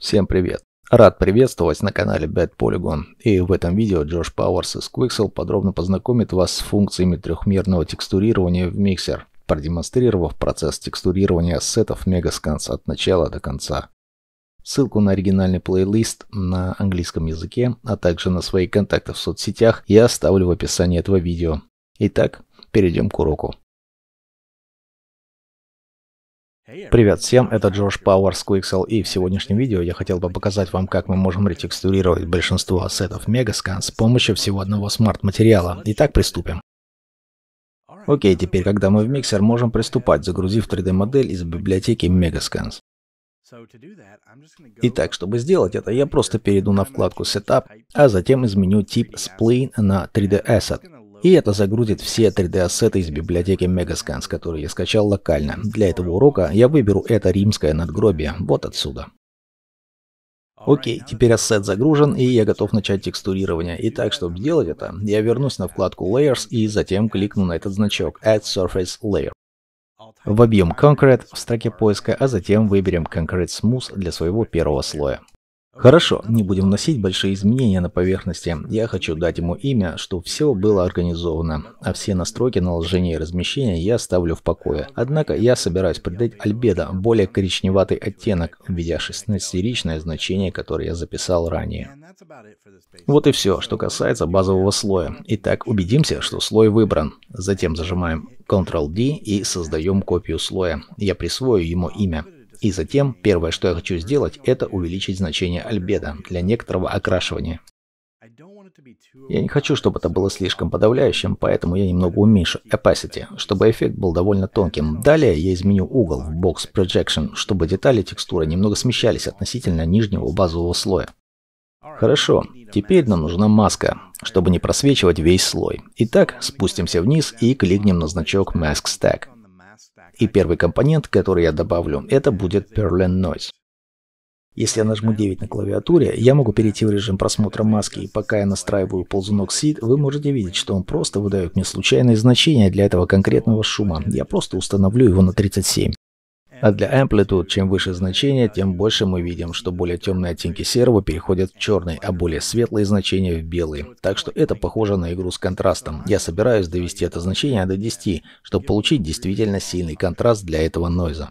Всем привет! Рад приветствовать на канале Bad Polygon. И в этом видео Джош Пауэрс из Quixel подробно познакомит вас с функциями трехмерного текстурирования в Mixer, продемонстрировав процесс текстурирования сетов Megascans от начала до конца. Ссылку на оригинальный плейлист на английском языке, а также на свои контакты в соцсетях я оставлю в описании этого видео. Итак, перейдем к уроку. Привет всем, это Джош Пауэрс Quixel, и в сегодняшнем видео я хотел бы показать вам, как мы можем ретекстурировать большинство ассетов Megascan с помощью всего одного смарт-материала. Итак, приступим. Окей, теперь, когда мы в миксер, можем приступать, загрузив 3D-модель из библиотеки Megascans. Итак, чтобы сделать это, я просто перейду на вкладку Setup, а затем изменю тип Spline на 3D Asset. И это загрузит все 3D-ассеты из библиотеки Megascans, которые я скачал локально. Для этого урока я выберу это римское надгробие, вот отсюда. Окей, теперь ассет загружен, и я готов начать текстурирование. Итак, чтобы сделать это, я вернусь на вкладку Layers и затем кликну на этот значок Add Surface Layer. Вобьем Concrete в строке поиска, а затем выберем Concrete Smooth для своего первого слоя. Хорошо, не будем вносить большие изменения на поверхности. Я хочу дать ему имя, чтобы все было организовано, а все настройки наложения и размещения я оставлю в покое. Однако я собираюсь придать Альбедо более коричневатый оттенок, введя 16-ричное значение, которое я записал ранее. Вот и все, что касается базового слоя. Итак, убедимся, что слой выбран. Затем зажимаем Ctrl-D и создаем копию слоя. Я присвою ему имя. И затем, первое, что я хочу сделать, это увеличить значение альбеда для некоторого окрашивания. Я не хочу, чтобы это было слишком подавляющим, поэтому я немного уменьшу opacity, чтобы эффект был довольно тонким. Далее я изменю угол в Box Projection, чтобы детали текстуры немного смещались относительно нижнего базового слоя. Хорошо, теперь нам нужна маска, чтобы не просвечивать весь слой. Итак, спустимся вниз и кликнем на значок Mask Stack. И первый компонент, который я добавлю, это будет Perlin Noise. Если я нажму 9 на клавиатуре, я могу перейти в режим просмотра маски, и пока я настраиваю ползунок Seed, вы можете видеть, что он просто выдает мне случайные значения для этого конкретного шума. Я просто установлю его на 37. А для Amplitude, чем выше значение, тем больше мы видим, что более темные оттенки серого переходят в черный, а более светлые значения в белый. Так что это похоже на игру с контрастом. Я собираюсь довести это значение до 10, чтобы получить действительно сильный контраст для этого нойза.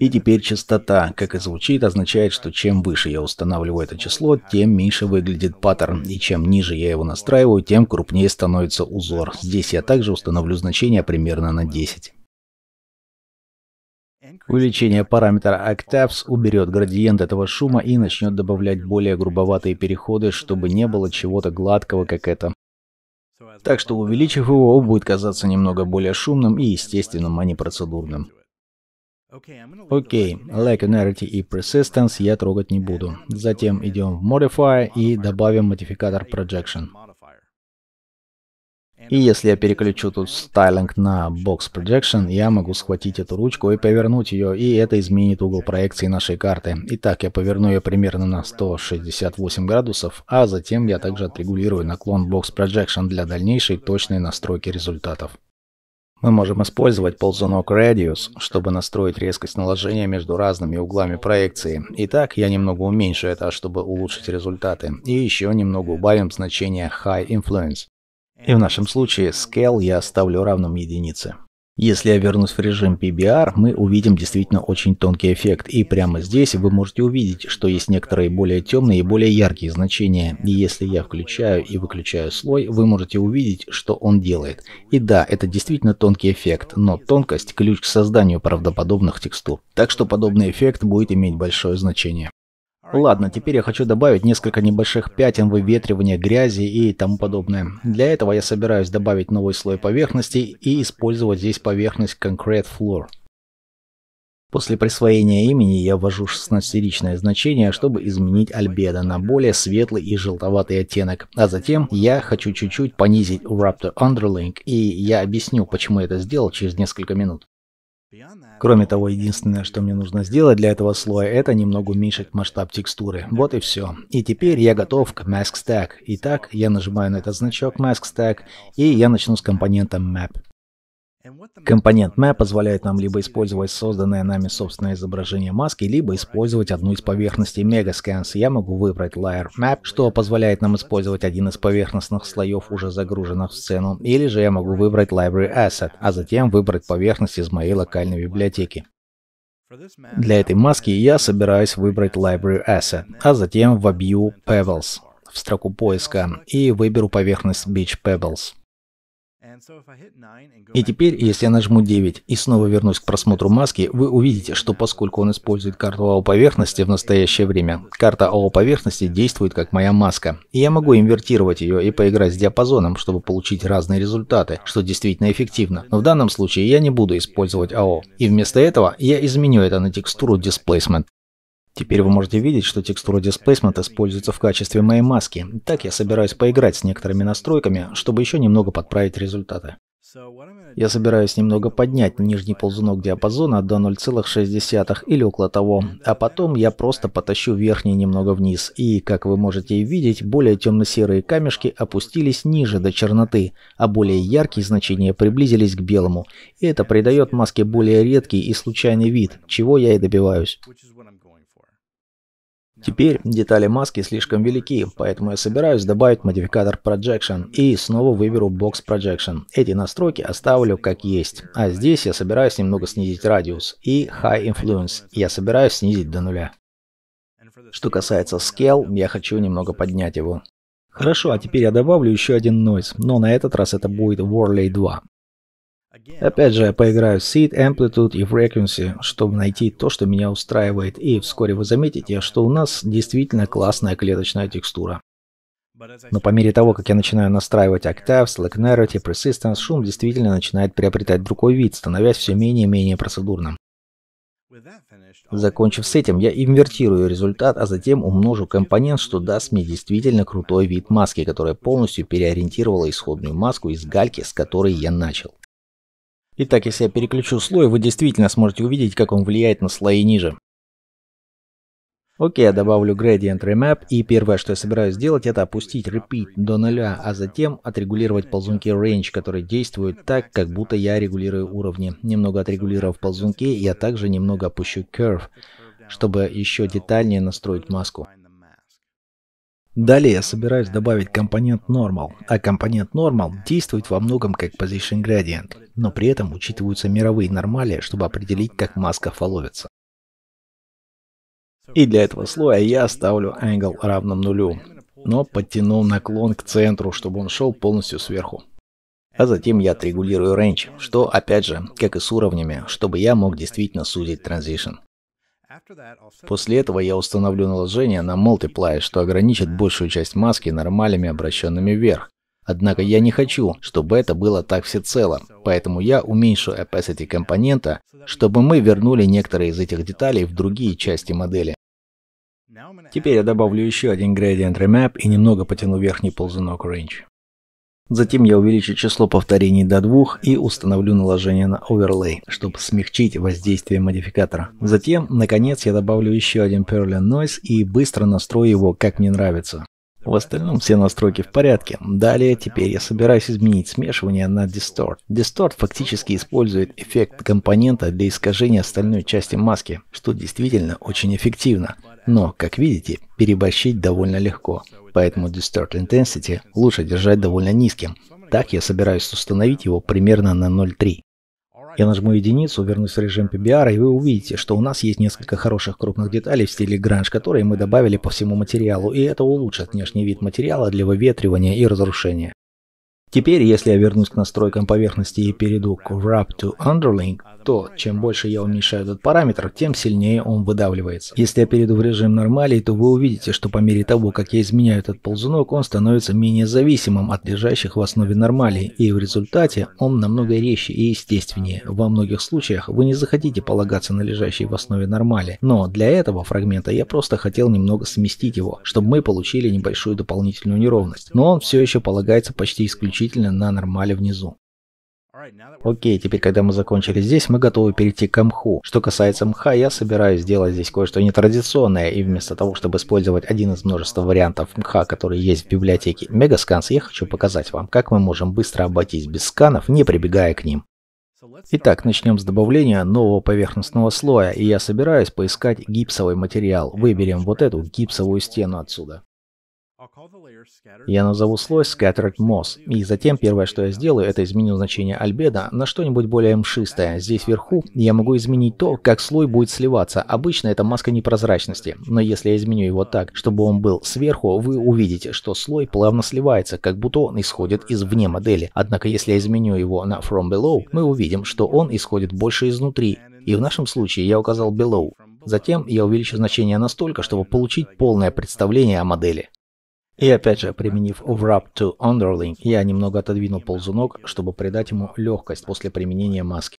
И теперь частота, как и звучит, означает, что чем выше я устанавливаю это число, тем меньше выглядит паттерн, и чем ниже я его настраиваю, тем крупнее становится узор. Здесь я также установлю значение примерно на 10. Увеличение параметра Octaves уберет градиент этого шума и начнет добавлять более грубоватые переходы, чтобы не было чего-то гладкого, как это. Так что увеличив его, будет казаться немного более шумным и естественным, а не процедурным. Окей, lacunarity и Persistence я трогать не буду. Затем идем в Modify и добавим модификатор Projection. И если я переключу тут стайлинг на Box Projection, я могу схватить эту ручку и повернуть ее, и это изменит угол проекции нашей карты. Итак, я поверну ее примерно на 168 градусов, а затем я также отрегулирую наклон Box Projection для дальнейшей точной настройки результатов. Мы можем использовать ползунок Radius, чтобы настроить резкость наложения между разными углами проекции. Итак, я немного уменьшу это, чтобы улучшить результаты. И еще немного убавим значение High Influence. И в нашем случае scale я оставлю равным единице. Если я вернусь в режим PBR, мы увидим действительно очень тонкий эффект, и прямо здесь вы можете увидеть, что есть некоторые более темные и более яркие значения, и если я включаю и выключаю слой, вы можете увидеть, что он делает. И да, это действительно тонкий эффект, но тонкость – ключ к созданию правдоподобных текстур, так что подобный эффект будет иметь большое значение. Ладно, теперь я хочу добавить несколько небольших пятен выветривания грязи и тому подобное. Для этого я собираюсь добавить новый слой поверхности и использовать здесь поверхность Concrete Floor. После присвоения имени я ввожу 16-ричное значение, чтобы изменить альбедо на более светлый и желтоватый оттенок. А затем я хочу чуть-чуть понизить Raptor Underlink, и я объясню, почему я это сделал через несколько минут. А Кроме того, единственное, что мне нужно сделать для этого слоя, это немного уменьшить масштаб текстуры. Вот и все. И теперь я готов к Mask Stack. Итак, я нажимаю на этот значок Mask Stack, и я начну с компонента Map. Компонент Map позволяет нам либо использовать созданное нами собственное изображение маски, либо использовать одну из поверхностей Megascans. Я могу выбрать Layer Map, что позволяет нам использовать один из поверхностных слоев, уже загруженных в сцену, или же я могу выбрать Library Asset, а затем выбрать поверхность из моей локальной библиотеки. Для этой маски я собираюсь выбрать Library Asset, а затем вобью Pebbles в строку поиска и выберу поверхность Beach Pebbles. И теперь, если я нажму 9 и снова вернусь к просмотру маски, вы увидите, что поскольку он использует карту АО поверхности в настоящее время, карта АО поверхности действует как моя маска. И я могу инвертировать ее и поиграть с диапазоном, чтобы получить разные результаты, что действительно эффективно. Но в данном случае я не буду использовать АО. И вместо этого я изменю это на текстуру Displacement. Теперь вы можете видеть, что текстура Displacement используется в качестве моей маски. Так я собираюсь поиграть с некоторыми настройками, чтобы еще немного подправить результаты. Я собираюсь немного поднять нижний ползунок диапазона до 0,6 или около того, а потом я просто потащу верхний немного вниз, и, как вы можете видеть, более темно-серые камешки опустились ниже до черноты, а более яркие значения приблизились к белому, и это придает маске более редкий и случайный вид, чего я и добиваюсь. Теперь детали маски слишком велики, поэтому я собираюсь добавить модификатор Projection и снова выберу Box Projection. Эти настройки оставлю как есть, а здесь я собираюсь немного снизить радиус и High Influence я собираюсь снизить до нуля. Что касается Scale, я хочу немного поднять его. Хорошо, а теперь я добавлю еще один Noise, но на этот раз это будет Warley 2. Опять же, я поиграю с Seed, Amplitude и Frequency, чтобы найти то, что меня устраивает, и вскоре вы заметите, что у нас действительно классная клеточная текстура. Но по мере того, как я начинаю настраивать Octave, Slacknerity, Persistence, шум действительно начинает приобретать другой вид, становясь все менее и менее процедурным. Закончив с этим, я инвертирую результат, а затем умножу компонент, что даст мне действительно крутой вид маски, которая полностью переориентировала исходную маску из гальки, с которой я начал. Итак, если я переключу слой, вы действительно сможете увидеть, как он влияет на слои ниже. Окей, я добавлю Gradient Remap, и первое, что я собираюсь сделать, это опустить Repeat до нуля, а затем отрегулировать ползунки Range, которые действуют так, как будто я регулирую уровни. Немного отрегулировав ползунки, я также немного опущу Curve, чтобы еще детальнее настроить маску. Далее я собираюсь добавить компонент Normal, а компонент Normal действует во многом как Position Gradient, но при этом учитываются мировые нормали, чтобы определить, как маска фоловится. И для этого слоя я ставлю angle равным нулю, но подтяну наклон к центру, чтобы он шел полностью сверху. А затем я отрегулирую range, что опять же, как и с уровнями, чтобы я мог действительно сузить transition. После этого я установлю наложение на Multiply, что ограничит большую часть маски нормалями, обращенными вверх. Однако я не хочу, чтобы это было так всецело, поэтому я уменьшу opacity компонента, чтобы мы вернули некоторые из этих деталей в другие части модели. Теперь я добавлю еще один gradient remap и немного потяну верхний ползунок range. Затем я увеличу число повторений до двух и установлю наложение на оверлей, чтобы смягчить воздействие модификатора. Затем, наконец, я добавлю еще один Perlin Noise и быстро настрою его, как мне нравится. В остальном все настройки в порядке. Далее теперь я собираюсь изменить смешивание на Distort. Distort фактически использует эффект компонента для искажения остальной части маски, что действительно очень эффективно. Но, как видите, переборщить довольно легко поэтому Distort Intensity лучше держать довольно низким. Так я собираюсь установить его примерно на 0.3. Я нажму единицу, вернусь в режим PBR, и вы увидите, что у нас есть несколько хороших крупных деталей в стиле гранж, которые мы добавили по всему материалу, и это улучшит внешний вид материала для выветривания и разрушения. Теперь, если я вернусь к настройкам поверхности и перейду к Wrap to Underlink, то чем больше я уменьшаю этот параметр, тем сильнее он выдавливается. Если я перейду в режим нормалей, то вы увидите, что по мере того, как я изменяю этот ползунок, он становится менее зависимым от лежащих в основе нормалей, и в результате он намного резче и естественнее. Во многих случаях вы не захотите полагаться на лежащие в основе нормали, но для этого фрагмента я просто хотел немного сместить его, чтобы мы получили небольшую дополнительную неровность. Но он все еще полагается почти исключительно исключительно на нормале внизу. Окей, теперь когда мы закончили здесь, мы готовы перейти к мху. Что касается мха, я собираюсь сделать здесь кое-что нетрадиционное, и вместо того, чтобы использовать один из множества вариантов мха, которые есть в библиотеке Мегасканс, я хочу показать вам, как мы можем быстро обойтись без сканов, не прибегая к ним. Итак, начнем с добавления нового поверхностного слоя, и я собираюсь поискать гипсовый материал. Выберем вот эту гипсовую стену отсюда. Я назову слой Scattered Moss, и затем первое, что я сделаю, это изменю значение альбеда на что-нибудь более мшистое. Здесь вверху я могу изменить то, как слой будет сливаться. Обычно это маска непрозрачности, но если я изменю его так, чтобы он был сверху, вы увидите, что слой плавно сливается, как будто он исходит извне модели. Однако если я изменю его на From Below, мы увидим, что он исходит больше изнутри. И в нашем случае я указал Below. Затем я увеличу значение настолько, чтобы получить полное представление о модели. И опять же, применив wrap to underling, я немного отодвинул ползунок, чтобы придать ему легкость после применения маски.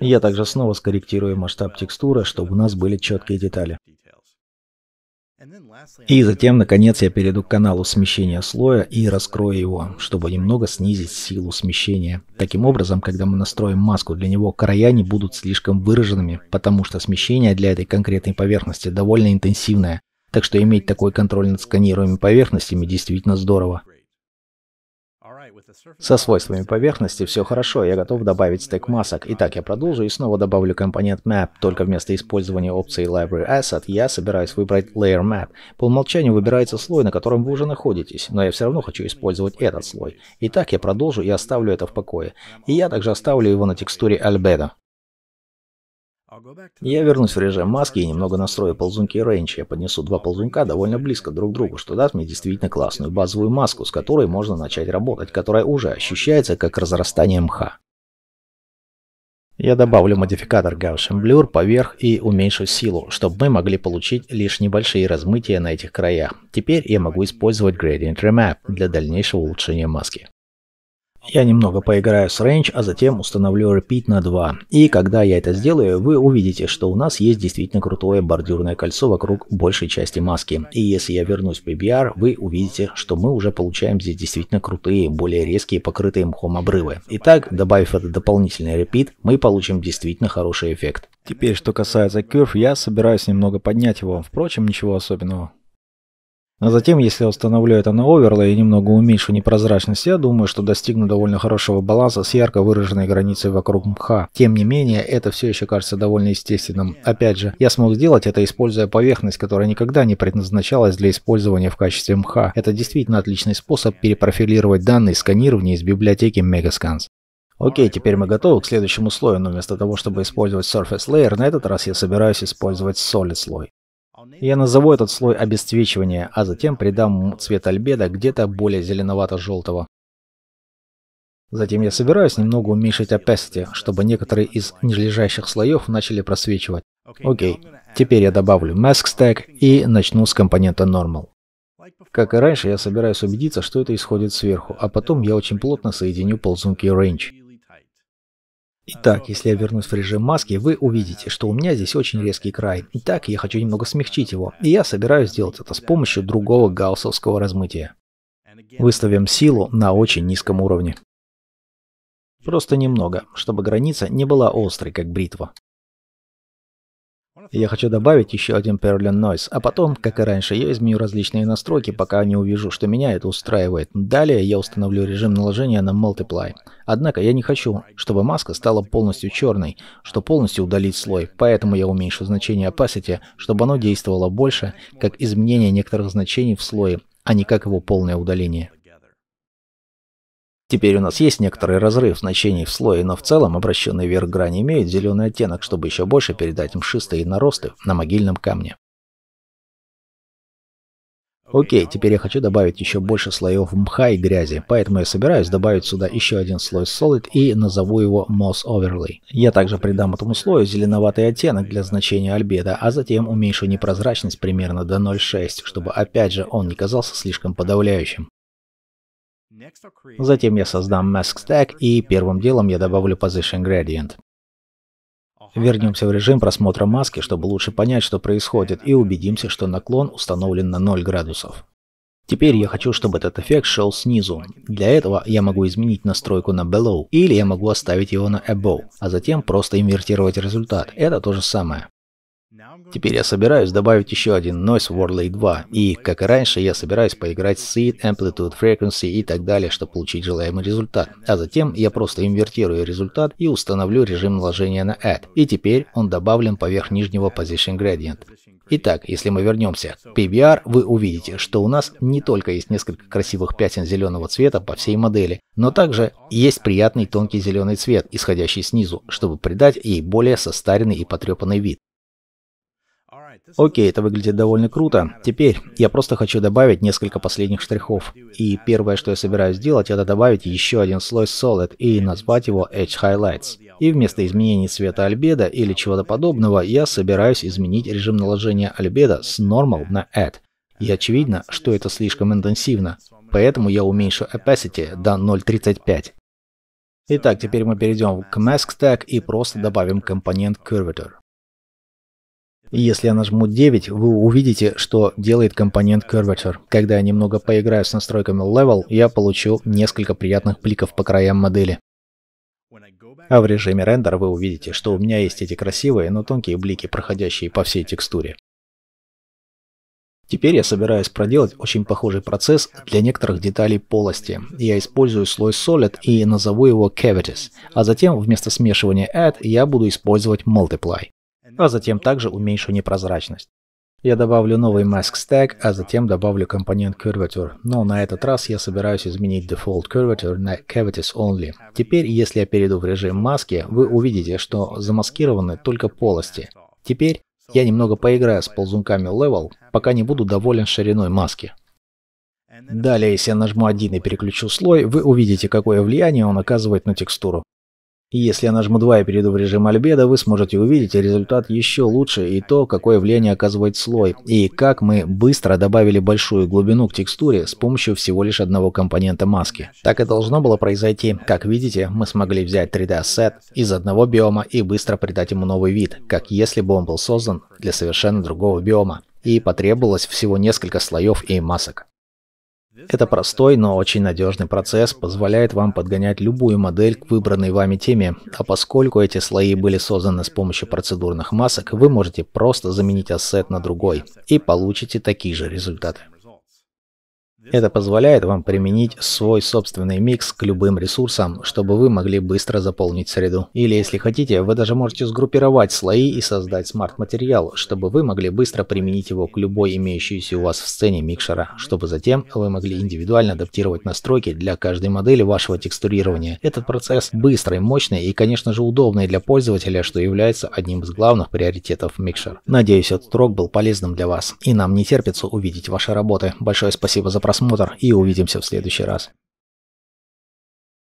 Я также снова скорректирую масштаб текстуры, чтобы у нас были четкие детали. И затем, наконец, я перейду к каналу смещения слоя и раскрою его, чтобы немного снизить силу смещения. Таким образом, когда мы настроим маску, для него края не будут слишком выраженными, потому что смещение для этой конкретной поверхности довольно интенсивное. Так что иметь такой контроль над сканируемыми поверхностями действительно здорово. Со свойствами поверхности все хорошо, я готов добавить стек масок. Итак, я продолжу и снова добавлю компонент Map, только вместо использования опции Library Asset я собираюсь выбрать Layer Map. По умолчанию выбирается слой, на котором вы уже находитесь, но я все равно хочу использовать этот слой. Итак, я продолжу и оставлю это в покое. И я также оставлю его на текстуре Albedo. Я вернусь в режим маски и немного настрою ползунки Range. Я поднесу два ползунка довольно близко друг к другу, что даст мне действительно классную базовую маску, с которой можно начать работать, которая уже ощущается как разрастание мха. Я добавлю модификатор Gaussian Blur поверх и уменьшу силу, чтобы мы могли получить лишь небольшие размытия на этих краях. Теперь я могу использовать Gradient Remap для дальнейшего улучшения маски. Я немного поиграю с range, а затем установлю repeat на 2. И когда я это сделаю, вы увидите, что у нас есть действительно крутое бордюрное кольцо вокруг большей части маски. И если я вернусь в PBR, вы увидите, что мы уже получаем здесь действительно крутые, более резкие, покрытые мхом обрывы. Итак, добавив этот дополнительный repeat, мы получим действительно хороший эффект. Теперь, что касается curve, я собираюсь немного поднять его, впрочем, ничего особенного. А затем, если я установлю это на оверлей и немного уменьшу непрозрачность, я думаю, что достигну довольно хорошего баланса с ярко выраженной границей вокруг мха. Тем не менее, это все еще кажется довольно естественным. Опять же, я смог сделать это, используя поверхность, которая никогда не предназначалась для использования в качестве мха. Это действительно отличный способ перепрофилировать данные сканирования из библиотеки Megascans. Окей, теперь мы готовы к следующему слою, но вместо того, чтобы использовать Surface Layer, на этот раз я собираюсь использовать Solid слой. Я назову этот слой обесцвечивания, а затем придам цвет альбедо где-то более зеленовато-желтого. Затем я собираюсь немного уменьшить opacity, чтобы некоторые из нижележащих слоев начали просвечивать. Окей, теперь я добавлю Mask Stack и начну с компонента Normal. Как и раньше, я собираюсь убедиться, что это исходит сверху, а потом я очень плотно соединю ползунки Range. Итак, если я вернусь в режим маски, вы увидите, что у меня здесь очень резкий край. Итак, я хочу немного смягчить его, и я собираюсь сделать это с помощью другого гауссовского размытия. Выставим силу на очень низком уровне. Просто немного, чтобы граница не была острой, как бритва. Я хочу добавить еще один Perlin Noise, а потом, как и раньше, я изменю различные настройки, пока не увижу, что меня это устраивает. Далее я установлю режим наложения на Multiply. Однако я не хочу, чтобы маска стала полностью черной, что полностью удалит слой, поэтому я уменьшу значение opacity, чтобы оно действовало больше, как изменение некоторых значений в слое, а не как его полное удаление. Теперь у нас есть некоторый разрыв значений в слое, но в целом обращенные вверх грани имеют зеленый оттенок, чтобы еще больше передать мшистые наросты на могильном камне. Окей, теперь я хочу добавить еще больше слоев мха и грязи, поэтому я собираюсь добавить сюда еще один слой Solid и назову его Moss Overlay. Я также придам этому слою зеленоватый оттенок для значения альбеда, а затем уменьшу непрозрачность примерно до 0,6, чтобы опять же он не казался слишком подавляющим. Затем я создам Mask Stack и первым делом я добавлю Position Gradient. Вернемся в режим просмотра маски, чтобы лучше понять, что происходит, и убедимся, что наклон установлен на 0 градусов. Теперь я хочу, чтобы этот эффект шел снизу. Для этого я могу изменить настройку на Below, или я могу оставить его на Above, а затем просто инвертировать результат. Это то же самое. Теперь я собираюсь добавить еще один Noise Warley 2, и, как и раньше, я собираюсь поиграть с Seed, Amplitude, Frequency и так далее, чтобы получить желаемый результат. А затем я просто инвертирую результат и установлю режим наложения на Add, и теперь он добавлен поверх нижнего Position Gradient. Итак, если мы вернемся к PBR, вы увидите, что у нас не только есть несколько красивых пятен зеленого цвета по всей модели, но также есть приятный тонкий зеленый цвет, исходящий снизу, чтобы придать ей более состаренный и потрепанный вид. Окей, это выглядит довольно круто. Теперь я просто хочу добавить несколько последних штрихов. И первое, что я собираюсь сделать, это добавить еще один слой Solid и назвать его Edge Highlights. И вместо изменений цвета альбеда или чего-то подобного, я собираюсь изменить режим наложения альбеда с Normal на Add. И очевидно, что это слишком интенсивно, поэтому я уменьшу opacity до 0.35. Итак, теперь мы перейдем к Mask Tag и просто добавим компонент Curvature если я нажму 9, вы увидите, что делает компонент Curvature. Когда я немного поиграю с настройками Level, я получу несколько приятных бликов по краям модели. А в режиме рендер вы увидите, что у меня есть эти красивые, но тонкие блики, проходящие по всей текстуре. Теперь я собираюсь проделать очень похожий процесс для некоторых деталей полости. Я использую слой Solid и назову его Cavities, а затем вместо смешивания Add я буду использовать Multiply а затем также уменьшу непрозрачность. Я добавлю новый Mask Stack, а затем добавлю компонент Curvature, но на этот раз я собираюсь изменить Default Curvature на Cavities Only. Теперь, если я перейду в режим маски, вы увидите, что замаскированы только полости. Теперь я немного поиграю с ползунками Level, пока не буду доволен шириной маски. Далее, если я нажму один и переключу слой, вы увидите, какое влияние он оказывает на текстуру если я нажму 2 и перейду в режим Альбеда, вы сможете увидеть результат еще лучше и то, какое влияние оказывает слой, и как мы быстро добавили большую глубину к текстуре с помощью всего лишь одного компонента маски. Так и должно было произойти. Как видите, мы смогли взять 3D-ассет из одного биома и быстро придать ему новый вид, как если бы он был создан для совершенно другого биома. И потребовалось всего несколько слоев и масок. Это простой, но очень надежный процесс, позволяет вам подгонять любую модель к выбранной вами теме, а поскольку эти слои были созданы с помощью процедурных масок, вы можете просто заменить ассет на другой и получите такие же результаты. Это позволяет вам применить свой собственный микс к любым ресурсам, чтобы вы могли быстро заполнить среду. Или если хотите, вы даже можете сгруппировать слои и создать смарт-материал, чтобы вы могли быстро применить его к любой имеющейся у вас в сцене микшера, чтобы затем вы могли индивидуально адаптировать настройки для каждой модели вашего текстурирования. Этот процесс быстрый, мощный и, конечно же, удобный для пользователя, что является одним из главных приоритетов микшер. Надеюсь, этот урок был полезным для вас, и нам не терпится увидеть ваши работы. Большое спасибо за просмотр просмотр и увидимся в следующий раз.